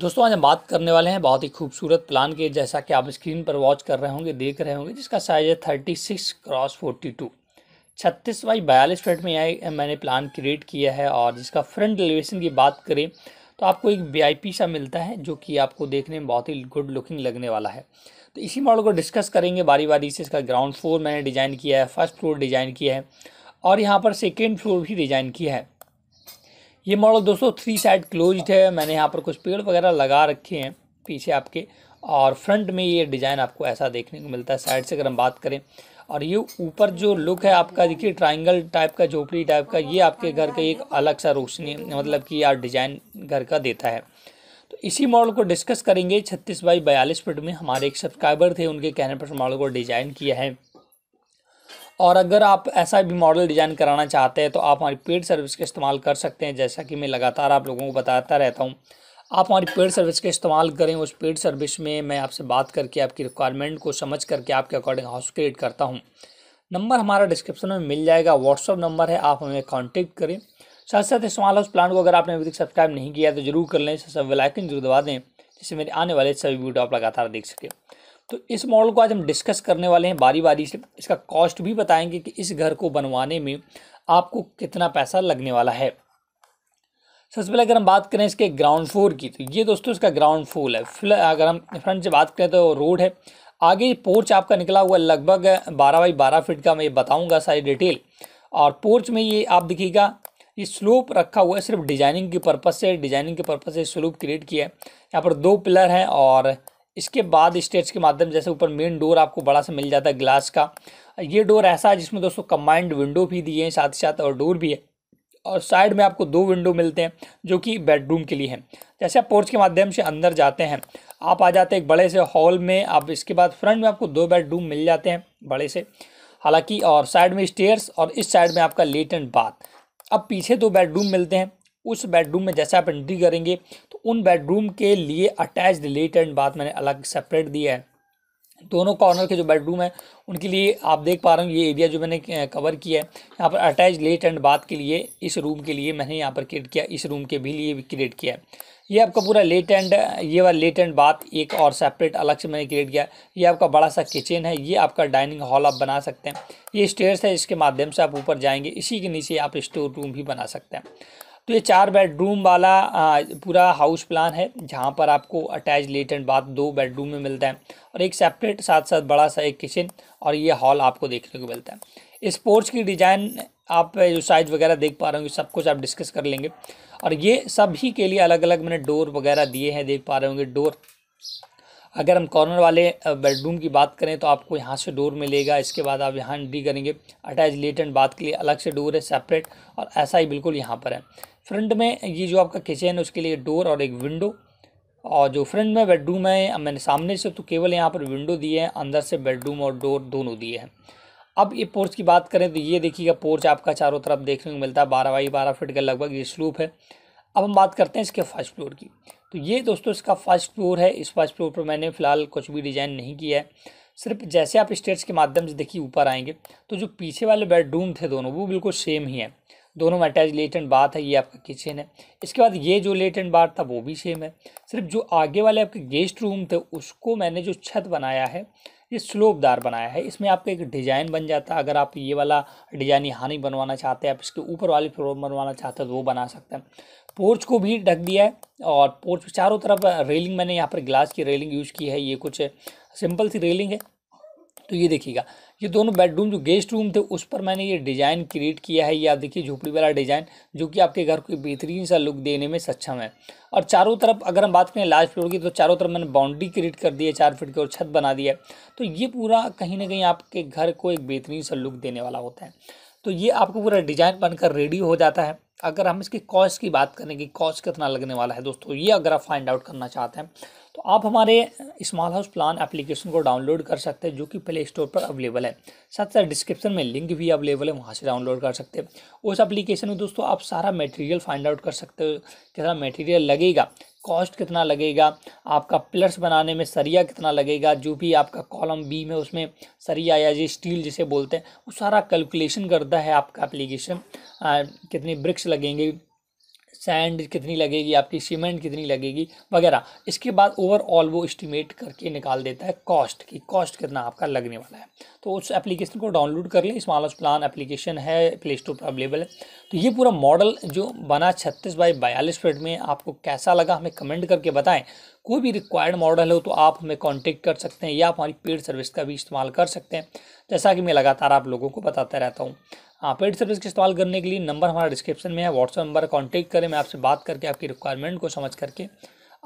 दोस्तों आज हम बात करने वाले हैं बहुत ही खूबसूरत प्लान के जैसा कि आप स्क्रीन पर वॉच कर रहे होंगे देख रहे होंगे जिसका साइज है thirty six cross forty two छत्तीस बाई बयालीस फीट में यहाँ मैंने प्लान क्रिएट किया है और जिसका फ्रंट एलिवेशन की बात करें तो आपको एक वी सा मिलता है जो कि आपको देखने में बहुत ही गुड लुकिंग लगने वाला है तो इसी मॉडल को डिस्कस करेंगे बारी बारी से इसका ग्राउंड फ्लोर मैंने डिज़ाइन किया है फर्स्ट फ्लोर डिज़ाइन किया है और यहाँ पर सेकेंड फ्लोर भी डिज़ाइन किया है ये मॉडल दोस्तों थ्री साइड क्लोज्ड है मैंने यहाँ पर कुछ पेड़ वगैरह लगा रखे हैं पीछे आपके और फ्रंट में ये डिज़ाइन आपको ऐसा देखने को मिलता है साइड से अगर हम बात करें और ये ऊपर जो लुक है आपका देखिए ट्रायंगल टाइप का झोपड़ी टाइप का ये आपके घर का एक अलग सा रोशनी मतलब कि यार डिज़ाइन घर का देता है तो इसी मॉडल को डिस्कस करेंगे छत्तीस बाई बयालीस फिट में हमारे एक सब्सक्राइबर थे उनके कहने पर मॉडल को डिज़ाइन किया है और अगर आप ऐसा भी मॉडल डिज़ाइन कराना चाहते हैं तो आप हमारी पेड सर्विस का इस्तेमाल कर सकते हैं जैसा कि मैं लगातार आप लोगों को बताता रहता हूँ आप हमारी पेड सर्विस का इस्तेमाल करें उस पेड सर्विस में मैं आपसे बात करके आपकी रिक्वायरमेंट को समझ करके आपके अकॉर्डिंग हाउस क्रिएट करता हूँ नंबर हमारा डिस्क्रिप्शन में मिल जाएगा व्हाट्सअप नंबर है आप हमें कॉन्टेक्ट करें साथ साथ स्मॉल हाउस प्लान को अगर आपने अभी तक सब्सक्राइब नहीं किया तो जरूर कर लें सब वेलाइकन जरूर दबा दें जिससे मेरे आने वाले सभी वीडियो आप लगातार देख सकें तो इस मॉडल को आज हम डिस्कस करने वाले हैं बारी बारी से इसका कॉस्ट भी बताएंगे कि इस घर को बनवाने में आपको कितना पैसा लगने वाला है सबसे पहले अगर हम बात करें इसके ग्राउंड फ्लोर की तो ये दोस्तों इसका ग्राउंड फ्लोर है अगर हम फ्रंट से बात करें तो रोड है आगे पोर्च आपका निकला हुआ लगभग बारह बाई बारह फिट का मैं ये बताऊँगा सारी डिटेल और पोर्च में ये आप देखिएगा ये स्लोप रखा हुआ है सिर्फ डिजाइनिंग के पर्पज़ से डिजाइनिंग के पर्पज़ से स्लोप क्रिएट किया है यहाँ पर दो पिलर हैं और इसके बाद स्टेज के माध्यम जैसे ऊपर मेन डोर आपको बड़ा सा मिल जाता है ग्लास का ये डोर ऐसा है जिसमें दोस्तों कम्बाइंड विंडो भी दिए हैं साथ ही साथ और डोर भी है और साइड में आपको दो विंडो मिलते हैं जो कि बेडरूम के लिए हैं जैसे आप पोर्च के माध्यम से अंदर जाते हैं आप आ जाते हैं एक बड़े से हॉल में आप इसके बाद फ्रंट में आपको दो बेडरूम मिल जाते हैं बड़े से हालांकि और साइड में स्टेयर्स और इस साइड में आपका लेट एंड बाथ अब पीछे दो बेडरूम मिलते हैं उस बेडरूम में जैसे आप एंट्री करेंगे तो उन बेडरूम के लिए लेट एंड बात मैंने अलग सेपरेट दिया है दोनों कॉर्नर के जो बेडरूम है उनके लिए आप देख पा रहे हो ये एरिया जो मैंने कवर किया है यहाँ पर अटैच लेट एंड बाथ के लिए इस रूम के लिए मैंने यहाँ पर क्रिएट किया इस रूम के भी लिए भी क्रिएट किया है ये आपका पूरा लेट एंड ये वाला लेट एंड बाथ एक और सेपरेट अलग से मैंने क्रिएट किया ये आपका बड़ा सा किचन है ये आपका डाइनिंग हॉल आप बना सकते हैं ये स्टेयर्स है इसके माध्यम से आप ऊपर जाएंगे इसी के नीचे आप स्टोर रूम भी बना सकते हैं तो ये चार बेडरूम वाला पूरा हाउस प्लान है जहाँ पर आपको अटैच एंड बाथ दो बेडरूम में मिलता है और एक सेपरेट साथ साथ बड़ा सा एक किचन और ये हॉल आपको देखने को मिलता है इस पोर्च की डिज़ाइन आप जो साइज वगैरह देख पा रहे होंगे सब कुछ आप डिस्कस कर लेंगे और ये सभी के लिए अलग अलग मैंने डोर वगैरह दिए हैं देख पा रहे होंगे डोर अगर हम कॉर्नर वाले बेडरूम की बात करें तो आपको यहाँ से डोर मिलेगा इसके बाद आप यहाँ एंट्री करेंगे अटैच लेट एंड बाथ के लिए अलग से डोर है सेपरेट और ऐसा ही बिल्कुल यहाँ पर है फ्रंट में ये जो आपका किचन है उसके लिए डोर और एक विंडो और जो फ्रंट में बेडरूम है मैंने सामने से तो केवल यहाँ पर विंडो दिए हैं अंदर से बेडरूम और डोर दोनों दिए हैं अब ये पोर्च की बात करें तो ये देखिएगा पोर्च आपका चारों तरफ देखने को मिलता है बारह बाई बारह फिट का लगभग ये स्लूप है अब हम बात करते हैं इसके फर्स्ट फ्लोर की तो ये दोस्तों इसका फर्स्ट फ्लोर है इस फर्स्ट फ्लोर पर मैंने फ़िलहाल कुछ भी डिज़ाइन नहीं किया है सिर्फ जैसे आप स्टेट्स के माध्यम से देखिए ऊपर आएंगे तो जो पीछे वाले बेडरूम थे दोनों वो बिल्कुल सेम ही है दोनों में अटैच लेटेंट बात है ये आपका किचन है इसके बाद ये जो लेटेंट बार था वो भी सेम है सिर्फ जो आगे वाले आपके गेस्ट रूम थे उसको मैंने जो छत बनाया है ये स्लोपदार बनाया है इसमें आपका एक डिज़ाइन बन जाता है अगर आप ये वाला डिज़ाइन यहाँ नहीं बनवाना चाहते हैं आप इसके ऊपर वाले फ्लोर बनवाना चाहते हैं तो वो बना सकते हैं पोर्च को भी ढक दिया है और पोर्च चारों तरफ रेलिंग मैंने यहाँ पर ग्लास की रेलिंग यूज़ की है ये कुछ सिंपल सी रेलिंग है तो ये देखिएगा ये दोनों बेडरूम जो गेस्ट रूम थे उस पर मैंने ये डिज़ाइन क्रिएट किया है ये आप देखिए झोपड़ी वाला डिज़ाइन जो कि आपके घर को बेहतरीन सा लुक देने में सक्षम है और चारों तरफ अगर हम बात करें लार्ज फ्लोर की तो चारों तरफ मैंने बाउंड्री क्रिएट कर दी है चार फिट की और छत बना दी है तो ये पूरा कहीं ना कहीं आपके घर को एक बेहतरीन सा लुक देने वाला होता है तो ये आपको पूरा डिज़ाइन बनकर रेडी हो जाता है अगर हम इसकी कॉस्ट की बात करें कि कॉस्ट कितना लगने वाला है दोस्तों ये अगर आप फाइंड आउट करना चाहते हैं तो आप हमारे स्मॉल हाउस प्लान एप्लीकेशन को डाउनलोड कर सकते हैं जो कि प्ले स्टोर पर अवेलेबल है साथ साथ डिस्क्रिप्शन में लिंक भी अवेलेबल है वहाँ से डाउनलोड कर सकते हैं उस एप्लीकेशन में दोस्तों आप सारा मटेरियल फाइंड आउट कर सकते हो कितना मटेरियल लगेगा कॉस्ट कितना लगेगा आपका प्लस बनाने में सरिया कितना लगेगा जो भी आपका कॉलम बी में उसमें सरिया या जी स्टील जिसे बोलते हैं वो सारा कैलकुलेशन करता है आपका एप्लीकेशन कितने ब्रिक्स लगेंगे सैंड कितनी लगेगी आपकी सीमेंट कितनी लगेगी वगैरह इसके बाद ओवरऑल वो एस्टिमेट करके निकाल देता है कॉस्ट की कॉस्ट कितना आपका लगने वाला है तो उस एप्लीकेशन को डाउनलोड कर लें स्मॉल प्लान एप्लीकेशन है प्ले स्टोर पर अवेलेबल है तो ये पूरा मॉडल जो बना छत्तीस बाई बयालीस फिट में आपको कैसा लगा हमें कमेंट करके बताएं कोई भी रिक्वायर्ड मॉडल हो तो आप हमें कॉन्टेक्ट कर सकते हैं या आप हमारी पेड सर्विस का भी इस्तेमाल कर सकते हैं जैसा कि मैं लगातार आप लोगों को बताता रहता हूँ हाँ पेड सर्विस के इस्तेमाल करने के लिए नंबर हमारा डिस्क्रिप्शन में है व्हाट्सअप नंबर कॉन्टेक्ट करें मैं आपसे बात करके आपकी रिक्वायरमेंट को समझ करके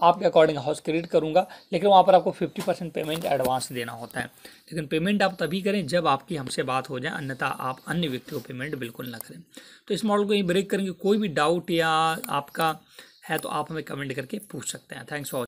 आपके अकॉर्डिंग हाउस क्रिएट करूँगा लेकिन वहाँ पर आपको फिफ्टी परसेंट पेमेंट एडवांस देना होता है लेकिन पेमेंट आप तभी करें जब आपकी हमसे बात हो जाए अन्यथा आप अन्य व्यक्ति को पेमेंट बिल्कुल ना करें तो इस मॉडल को यही ब्रेक करेंगे कोई भी डाउट या आपका है तो आप हमें कमेंट करके पूछ सकते हैं थैंक्स फॉर